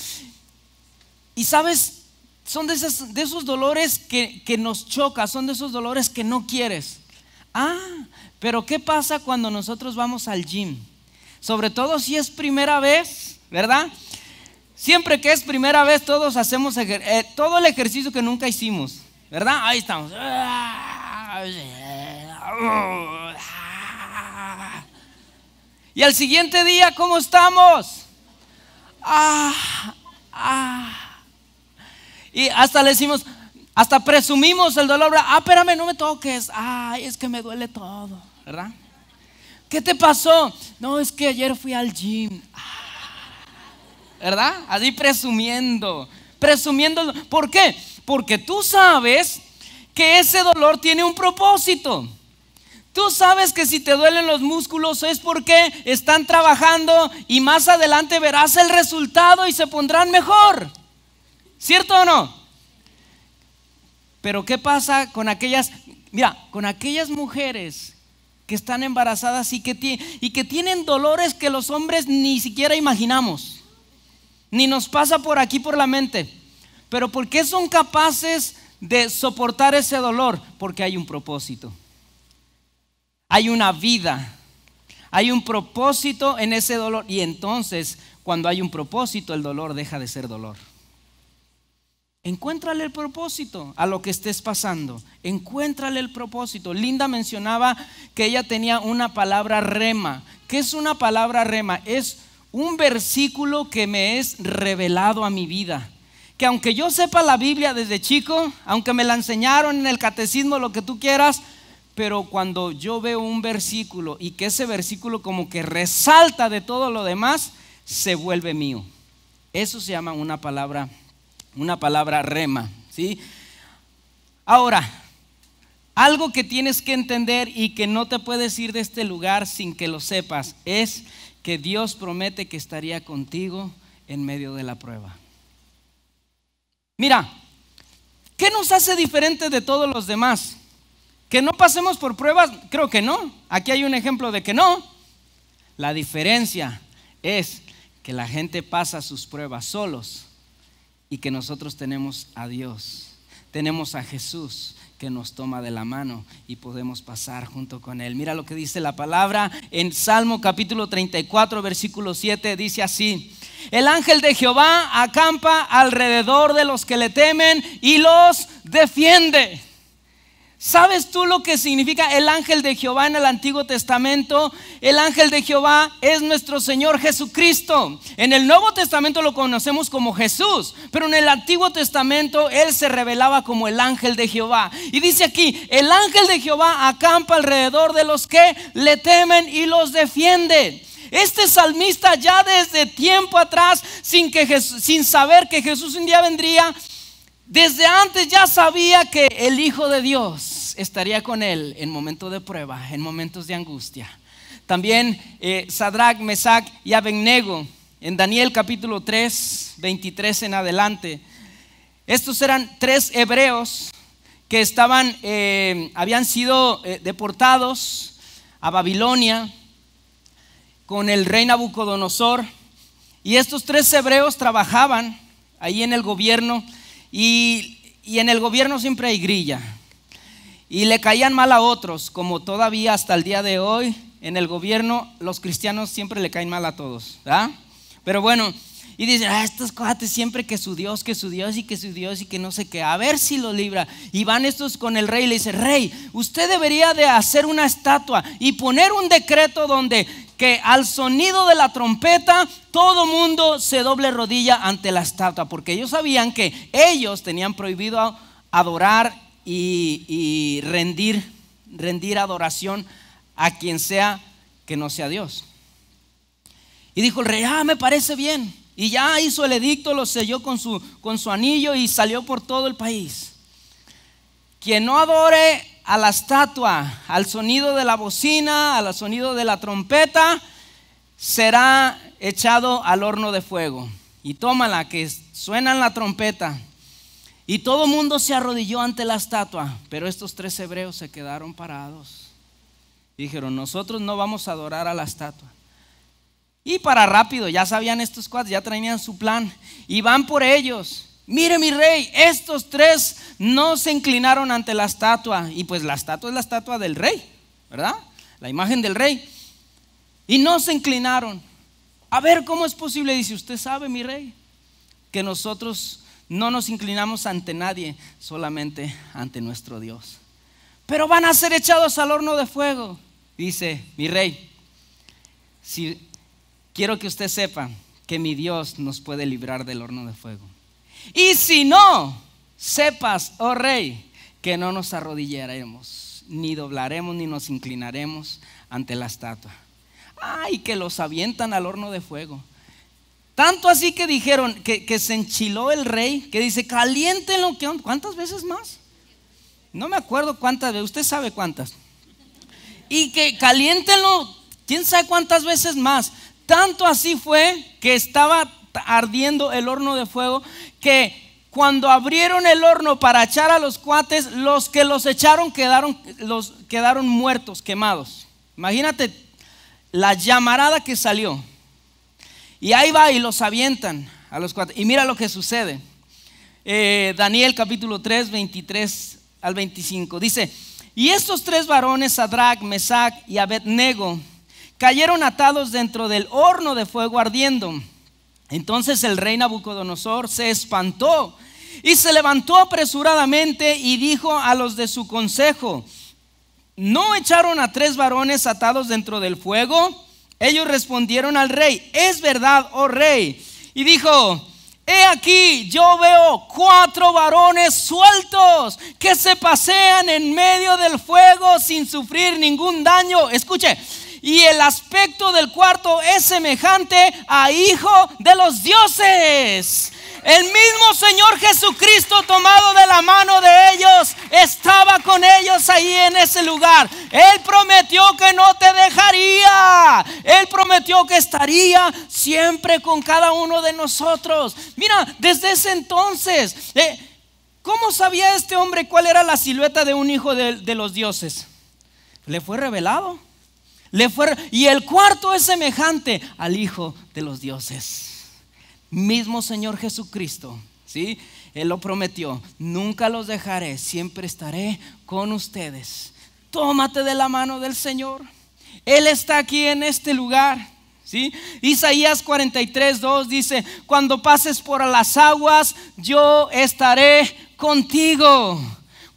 Speaker 1: Y sabes, son de, esos dolores que, que nos choca, son de esos dolores que no quieres. Ah, pero ¿qué pasa cuando nosotros vamos al gym? Sobre todo si es primera vez, ¿verdad? Siempre que es primera vez todos hacemos eh, todo el ejercicio que nunca hicimos, ¿verdad? Ahí estamos. Y al siguiente día, ¿cómo estamos? Ah, ah. Y hasta le decimos, hasta presumimos el dolor. Ah, espérame, no me toques. Ay, es que me duele todo. ¿verdad? ¿Qué te pasó? No, es que ayer fui al gym. ¿Verdad? Así presumiendo. Presumiendo. ¿Por qué? Porque tú sabes que ese dolor tiene un propósito. Tú sabes que si te duelen los músculos es porque están trabajando y más adelante verás el resultado y se pondrán mejor. ¿Cierto o no? Pero ¿qué pasa con aquellas, mira, con aquellas mujeres están embarazadas y que, y que tienen dolores que los hombres ni siquiera imaginamos, ni nos pasa por aquí por la mente. Pero ¿por qué son capaces de soportar ese dolor? Porque hay un propósito. Hay una vida. Hay un propósito en ese dolor. Y entonces, cuando hay un propósito, el dolor deja de ser dolor. Encuéntrale el propósito a lo que estés pasando. Encuéntrale el propósito. Linda mencionaba que ella tenía una palabra rema. ¿Qué es una palabra rema? Es un versículo que me es revelado a mi vida. Que aunque yo sepa la Biblia desde chico, aunque me la enseñaron en el catecismo, lo que tú quieras, pero cuando yo veo un versículo y que ese versículo como que resalta de todo lo demás, se vuelve mío. Eso se llama una palabra una palabra rema, ¿sí? Ahora, algo que tienes que entender y que no te puedes ir de este lugar sin que lo sepas es que Dios promete que estaría contigo en medio de la prueba. Mira, ¿qué nos hace diferente de todos los demás? ¿Que no pasemos por pruebas? Creo que no. Aquí hay un ejemplo de que no. La diferencia es que la gente pasa sus pruebas solos y que nosotros tenemos a Dios, tenemos a Jesús que nos toma de la mano y podemos pasar junto con Él. Mira lo que dice la palabra en Salmo capítulo 34, versículo 7, dice así, el ángel de Jehová acampa alrededor de los que le temen y los defiende. ¿Sabes tú lo que significa el ángel de Jehová en el Antiguo Testamento? El ángel de Jehová es nuestro Señor Jesucristo. En el Nuevo Testamento lo conocemos como Jesús, pero en el Antiguo Testamento él se revelaba como el ángel de Jehová. Y dice aquí, el ángel de Jehová acampa alrededor de los que le temen y los defiende Este salmista ya desde tiempo atrás, sin, que, sin saber que Jesús un día vendría, desde antes ya sabía que el Hijo de Dios estaría con él en momentos de prueba, en momentos de angustia. También eh, Sadrach, Mesach y Abednego, en Daniel capítulo 3, 23 en adelante. Estos eran tres hebreos que estaban, eh, habían sido eh, deportados a Babilonia con el rey Nabucodonosor. Y estos tres hebreos trabajaban ahí en el gobierno y, en el gobierno siempre hay grilla. Y le caían mal a otros, como todavía hasta el día de hoy, en el gobierno los cristianos siempre le caen mal a todos, Pero bueno, y dicen, ah, estos cuates siempre que su Dios, que su Dios y que su Dios y que no sé qué, a ver si lo libra. Y van estos con el rey y le dice rey, usted debería de hacer una estatua y poner un decreto donde que al sonido de la trompeta todo mundo se doble rodilla ante la estatua, porque ellos sabían que ellos tenían prohibido adorar y, rendir, rendir adoración a quien sea que no sea Dios. Y dijo el rey, ah, me parece bien. Y ya hizo el edicto, lo selló con su, con su anillo y salió por todo el país. Quien no adore a la estatua, al sonido de la bocina, al sonido de la trompeta, será echado al horno de fuego. Y tómala, que suenan la trompeta. Y todo mundo se arrodilló ante la estatua, pero estos tres hebreos se quedaron parados. Dijeron, nosotros no vamos a adorar a la estatua. Y para rápido, ya sabían estos cuatro, ya traían su plan. Y van por ellos. Mire mi rey, estos tres no se inclinaron ante la estatua. Y pues la estatua es la estatua del rey, ¿verdad? La imagen del rey. Y no se inclinaron. A ver, ¿cómo es posible? Dice, usted sabe, mi rey, que nosotros no nos inclinamos ante nadie, solamente ante nuestro Dios. Pero van a ser echados al horno de fuego. Dice, mi rey, si quiero que usted sepa que mi Dios nos puede librar del horno de fuego. Y si no, sepas, oh rey, que no nos arrodillaremos, ni doblaremos, ni nos inclinaremos ante la estatua. Ay, que los avientan al horno de fuego. Tanto así que dijeron que, se enchiló el rey, que dice, caliéntenlo, ¿cuántas veces más? No me acuerdo cuántas veces, usted sabe cuántas. Y que caliéntenlo, quién sabe cuántas veces más. Tanto así fue que estaba ardiendo el horno de fuego, que cuando abrieron el horno para echar a los cuates, los que los echaron quedaron, los quedaron muertos, quemados. Imagínate la llamarada que salió. Y ahí va y los avientan a los cuates. Y mira lo que sucede. Eh, Daniel capítulo 3, 23 al 25. Dice, y estos tres varones, Sadrach, Mesach y Abednego, cayeron atados dentro del horno de fuego ardiendo. Entonces el rey Nabucodonosor se espantó y se levantó apresuradamente y dijo a los de su consejo, ¿no echaron a tres varones atados dentro del fuego? Ellos respondieron al rey, es verdad, oh rey. Y dijo, he aquí, yo veo cuatro varones sueltos que se pasean en medio del fuego sin sufrir ningún daño. Escuche, y el aspecto del cuarto es semejante a hijo de los dioses. El mismo Señor Jesucristo tomado de la mano de ellos estaba con ellos ahí en ese lugar. Él prometió que no te dejaría. Él prometió que estaría siempre con cada uno de nosotros. Mira, desde ese entonces, eh, ¿cómo sabía este hombre cuál era la silueta de un hijo de, de los dioses? Le fue revelado y el cuarto es semejante al Hijo de los dioses. Mismo Señor Jesucristo, ¿sí? Él lo prometió, nunca los dejaré, siempre estaré con ustedes. Tómate de la mano del Señor. Él está aquí en este lugar. ¿Sí? Isaías 43, 2 dice, cuando pases por las aguas, yo estaré contigo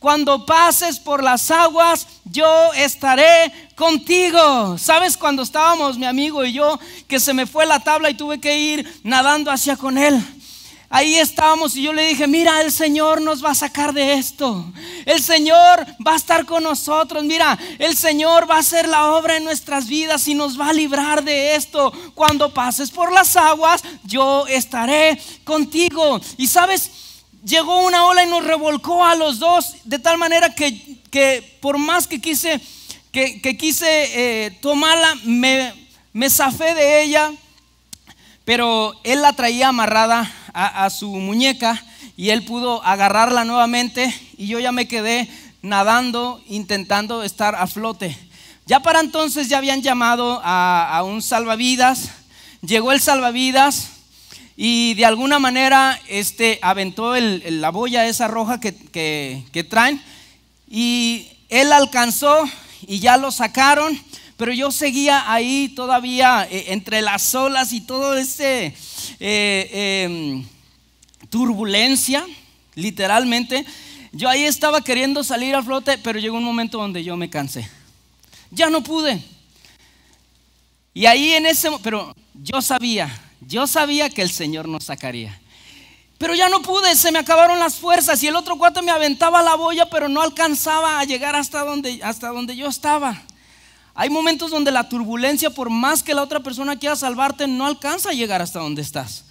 Speaker 1: cuando pases por las aguas, yo estaré contigo. ¿Sabes cuando estábamos mi amigo y yo, que se me fue la tabla y tuve que ir nadando hacia con él? Ahí estábamos y yo le dije, mira, el Señor nos va a sacar de esto. El Señor va a estar con nosotros. Mira, el Señor va a hacer la obra en nuestras vidas y nos va a librar de esto. Cuando pases por las aguas, yo estaré contigo. Y sabes, llegó una ola y nos revolcó a los dos de tal manera que, por más que quise, que, quise eh, tomarla, me, me zafé de ella, pero él la traía amarrada a, su muñeca y él pudo agarrarla nuevamente y yo ya me quedé nadando, intentando estar a flote. Ya para entonces ya habían llamado a, un salvavidas. Llegó el salvavidas, y de alguna manera este, aventó la boya esa roja que, traen y él alcanzó y ya lo sacaron, pero yo seguía ahí todavía eh, entre las olas y todo ese eh, em, turbulencia, literalmente. Yo ahí estaba queriendo salir a flote, pero llegó un momento donde yo me cansé. Ya no pude. Y ahí en ese, pero yo sabía, yo sabía que el Señor nos sacaría. Pero ya no pude, se me acabaron las fuerzas y el otro cuate me aventaba la boya, pero no alcanzaba a llegar hasta donde, hasta donde yo estaba. Hay momentos donde la turbulencia, por más que la otra persona quiera salvarte, no alcanza a llegar hasta donde estás.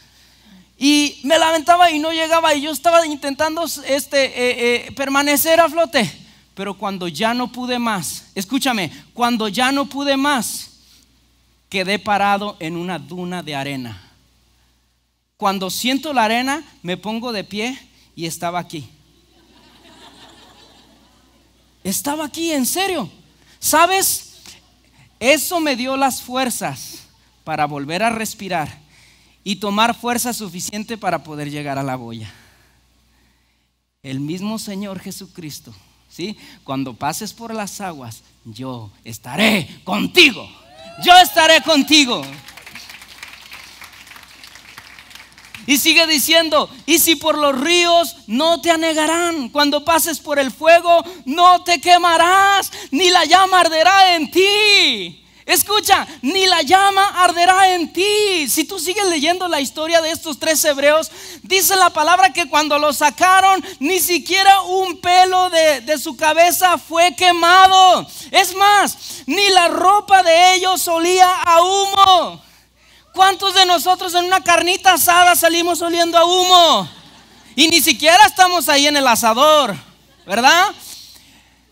Speaker 1: Y me lamentaba y no llegaba y yo estaba intentando este, eh, eh, permanecer a flote. Pero cuando ya no pude más, escúchame, cuando ya no pude más, quedé parado en una duna de arena. Cuando siento la arena, me pongo de pie y estaba aquí. Estaba aquí, en serio. ¿Sabes? Eso me dio las fuerzas para volver a respirar y tomar fuerza suficiente para poder llegar a la boya. El mismo Señor Jesucristo, ¿sí? Cuando pases por las aguas, yo estaré contigo yo estaré contigo. Y sigue diciendo, y si por los ríos no te anegarán, cuando pases por el fuego no te quemarás, ni la llama arderá en ti. Escucha, ni la llama arderá en ti. Si tú sigues leyendo la historia de estos tres hebreos, dice la palabra que cuando los sacaron, ni siquiera un pelo de, su cabeza fue quemado. Es más, ni la ropa de ellos olía a humo. ¿Cuántos de nosotros en una carnita asada salimos oliendo a humo? Y ni siquiera estamos ahí en el asador, ¿verdad?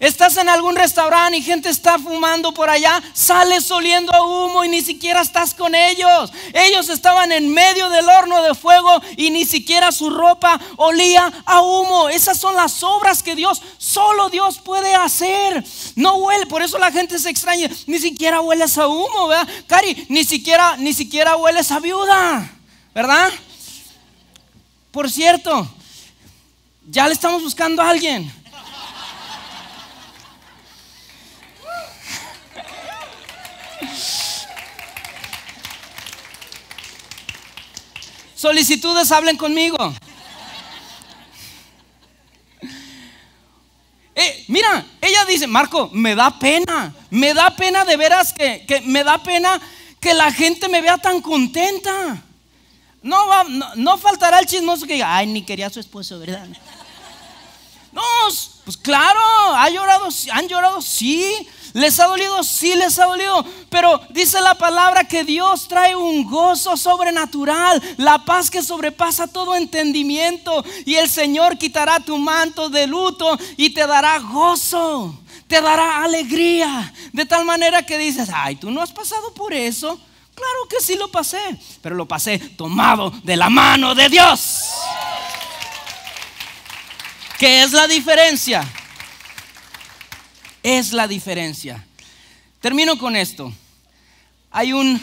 Speaker 1: Estás en algún restaurante y gente está fumando por allá, sales oliendo a humo y ni siquiera estás con ellos. Ellos estaban en medio del horno de fuego y ni siquiera su ropa olía a humo. Esas son las obras que Dios, solo Dios puede hacer. No huele, por eso la gente se extraña, ni siquiera hueles a humo, ¿verdad? Cari, ni siquiera ni siquiera hueles a viuda, ¿verdad? Por cierto, ya le estamos buscando a alguien Solicitudes, hablen conmigo. Eh, mira, ella dice, Marco, me da pena, me da pena de veras que, me da pena que la gente me vea tan contenta. No, no, faltará el chismoso que diga, ay, ni quería su esposo, ¿verdad? No, pues claro, ¿ha llorado, han llorado, sí. ¿Les ha dolido? Sí, les ha dolido. Pero dice la palabra que Dios trae un gozo sobrenatural, la paz que sobrepasa todo entendimiento. Y el Señor quitará tu manto de luto y te dará gozo, te dará alegría. De tal manera que dices, ay, tú no has pasado por eso. Claro que sí lo pasé, pero lo pasé tomado de la mano de Dios. ¿Qué es la diferencia? es la diferencia. Termino con esto. Hay un,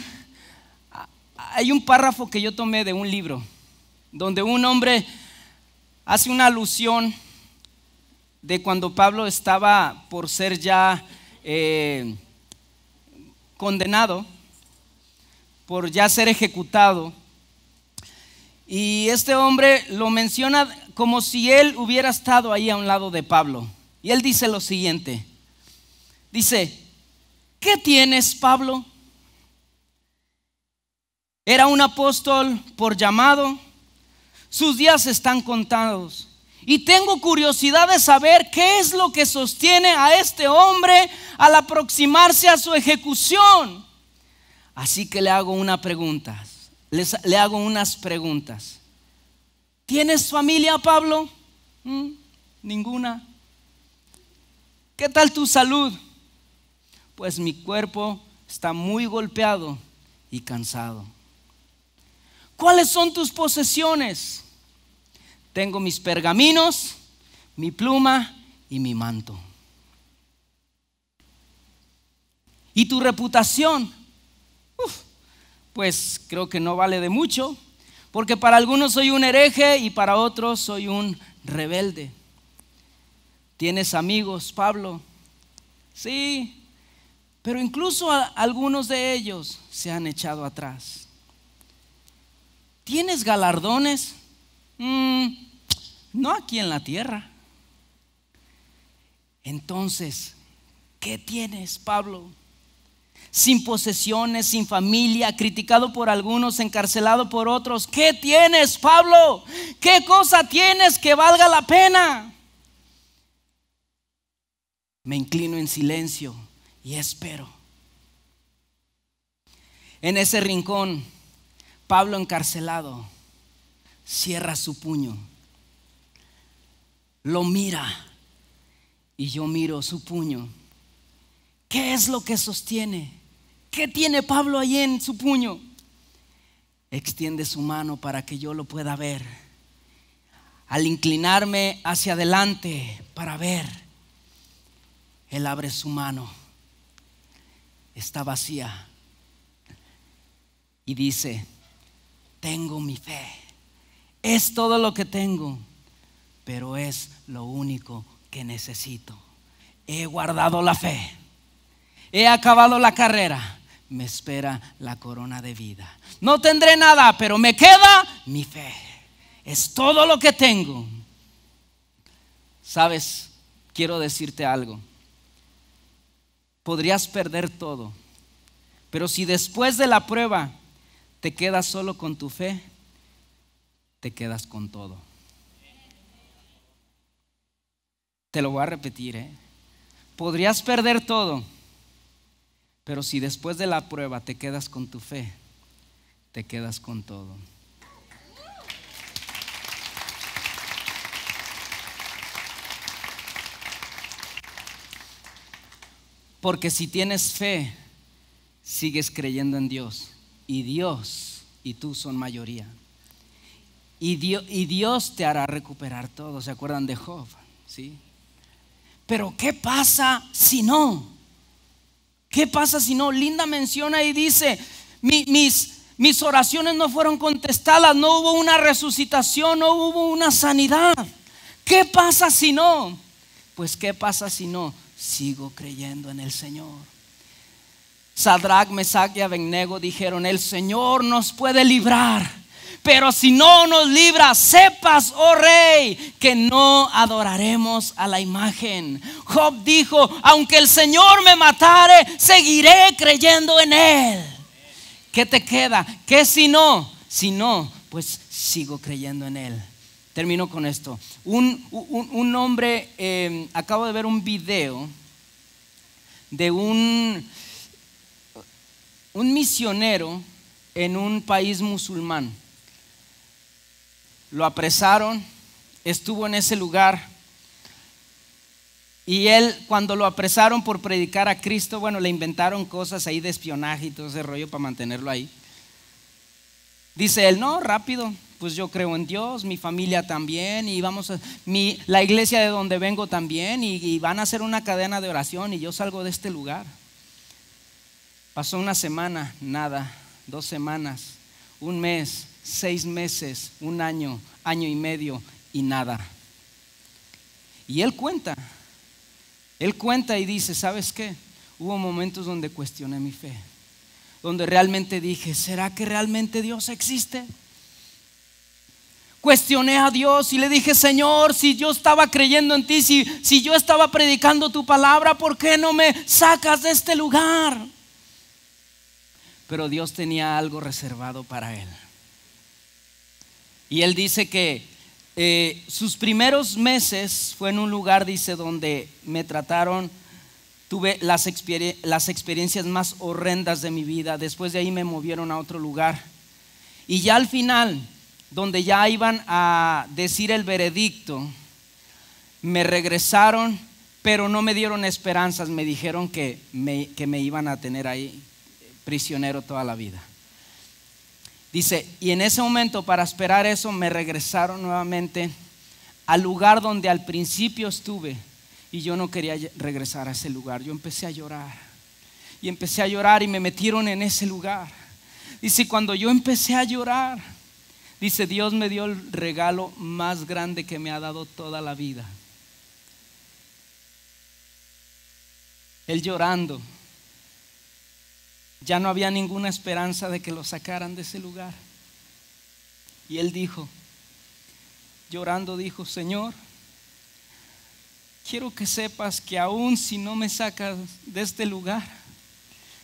Speaker 1: hay un párrafo que yo tomé de un libro donde un hombre hace una alusión de cuando Pablo estaba por ser ya eh, condenado, por ya ser ejecutado. Y este hombre lo menciona como si él hubiera estado ahí a un lado de Pablo. Y él dice lo siguiente, Dice, ¿qué tienes, Pablo? Era un apóstol por llamado. Sus días están contados. Y tengo curiosidad de saber qué es lo que sostiene a este hombre al aproximarse a su ejecución. Así que le hago una pregunta. le hago unas preguntas. ¿Tienes familia, Pablo? Mm, ninguna. ¿Qué tal tu salud? pues mi cuerpo está muy golpeado y cansado. ¿Cuáles son tus posesiones? Tengo mis pergaminos, mi pluma y mi manto. ¿Y tu reputación? pues creo que no vale de mucho, porque para algunos soy un hereje y para otros soy un rebelde. ¿Tienes amigos, Pablo? Sí, pero incluso algunos de ellos se han echado atrás. ¿Tienes galardones? Mm, no aquí en la tierra. Entonces, ¿qué tienes, Pablo? Sin posesiones, sin familia, criticado por algunos, encarcelado por otros. ¿Qué tienes, Pablo? ¿Qué cosa tienes que valga la pena? Me inclino en silencio y espero. En ese rincón, Pablo encarcelado cierra su puño, lo mira y yo miro su puño. ¿Qué es lo que sostiene? ¿Qué tiene Pablo ahí en su puño? Extiende su mano para que yo lo pueda ver. Al inclinarme hacia adelante para ver, él abre su mano está vacía. Y dice, tengo mi fe. Es todo lo que tengo, pero es lo único que necesito. He guardado la fe. He acabado la carrera. Me espera la corona de vida. No tendré nada, pero me queda mi fe. Es todo lo que tengo. Sabes, quiero decirte algo podrías perder todo. Pero si después de la prueba te quedas solo con tu fe, te quedas con todo. Te lo voy a repetir, ¿eh? Podrías perder todo, pero si después de la prueba te quedas con tu fe, te quedas con todo. Porque si tienes fe, sigues creyendo en Dios. Y Dios y tú son mayoría. Y Dios, te hará recuperar todo. ¿Se acuerdan de Job? ¿Sí? Pero ¿qué pasa si no? ¿Qué pasa si no? Linda menciona y dice, mis oraciones no fueron contestadas, no hubo una resucitación, no hubo una sanidad. ¿Qué pasa si no? Pues ¿qué pasa si no? sigo creyendo en el Señor. Sadrach, Mesach y Abednego dijeron, el Señor nos puede librar, pero si no nos libra, sepas, oh rey, que no adoraremos a la imagen. Job dijo, aunque el Señor me matare, seguiré creyendo en Él. ¿Qué te queda? ¿Qué si no? Si no, pues sigo creyendo en Él termino con esto. Un, hombre, em, acabo de ver un video de un, un misionero en un país musulmán. Lo apresaron, estuvo en ese lugar. Y él, cuando lo apresaron por predicar a Cristo, bueno, le inventaron cosas ahí de espionaje y todo ese rollo para mantenerlo ahí. Dice él, no, rápido, pues yo creo en Dios, mi familia también, y vamos a la iglesia de donde vengo también, y, y van a hacer una cadena de oración, y yo salgo de este lugar. Pasó una semana, nada, dos semanas, un mes, seis meses, un año, año y medio, y nada. Y él cuenta, él cuenta y dice, ¿sabes qué? Hubo momentos donde cuestioné mi fe, donde realmente dije, ¿será que realmente Dios existe? cuestioné a Dios y le dije, Señor, si yo estaba creyendo en ti, si, si yo estaba predicando tu palabra, ¿por qué no me sacas de este lugar? Pero Dios tenía algo reservado para él. Y él dice que eh, sus primeros meses fue en un lugar, dice, donde me trataron, tuve las experiencias más horrendas de mi vida. Después de ahí me movieron a otro lugar. Y ya al final, donde ya iban a decir el veredicto, me regresaron, pero no me dieron esperanzas, me dijeron que me, iban a tener ahí prisionero toda la vida. Dice, y en ese momento para esperar eso me regresaron nuevamente al lugar donde al principio estuve y yo no quería regresar a ese lugar. Yo empecé a llorar y empecé a llorar y me metieron en ese lugar. Dice, cuando yo empecé a llorar, Dice, Dios me dio el regalo más grande que me ha dado toda la vida. Él llorando. Ya no había ninguna esperanza de que lo sacaran de ese lugar. Y él dijo, llorando dijo, Señor, quiero que sepas que aún si no me sacas de este lugar,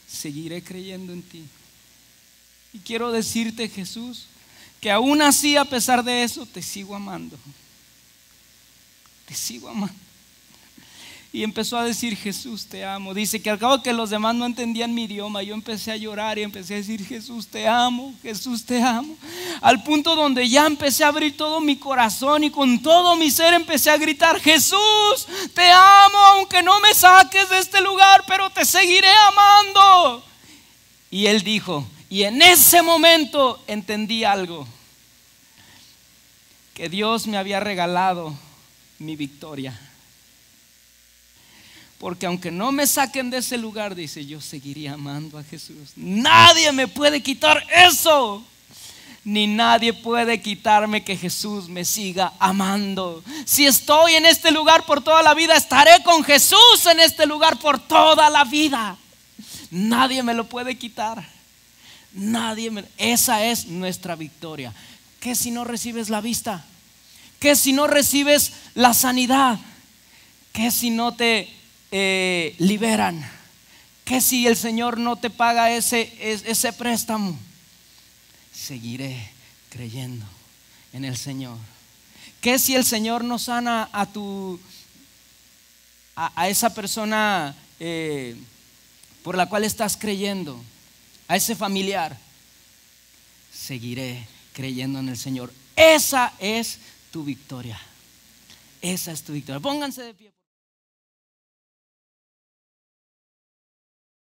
Speaker 1: seguiré creyendo en ti. Y quiero decirte, Jesús, que aún así, a pesar de eso, te sigo amando. Te sigo amando. Y empezó a decir, Jesús, te amo. Dice que al cabo que los demás no entendían mi idioma, yo empecé a llorar y empecé a decir, Jesús, te amo, Jesús, te amo. Al punto donde ya empecé a abrir todo mi corazón y con todo mi ser empecé a gritar, Jesús, te amo, aunque no me saques de este lugar, pero te seguiré amando. Y él dijo, y en ese momento entendí algo, que Dios me había regalado mi victoria. Porque aunque no me saquen de ese lugar, dice, yo seguiría amando a Jesús. Nadie me puede quitar eso. Ni nadie puede quitarme que Jesús me siga amando. Si estoy en este lugar por toda la vida, estaré con Jesús en este lugar por toda la vida. Nadie me lo puede quitar. Nadie, esa es nuestra victoria. ¿Qué si no recibes la vista? ¿Qué si no recibes la sanidad? ¿Qué si no te eh, liberan? ¿Qué si el Señor no te paga ese, préstamo? Seguiré creyendo en el Señor. ¿Qué si el Señor no sana a tu a, esa persona eh, por la cual estás creyendo? a ese familiar, seguiré creyendo en el Señor. Esa es tu victoria.
Speaker 4: Esa es tu victoria. Pónganse de pie.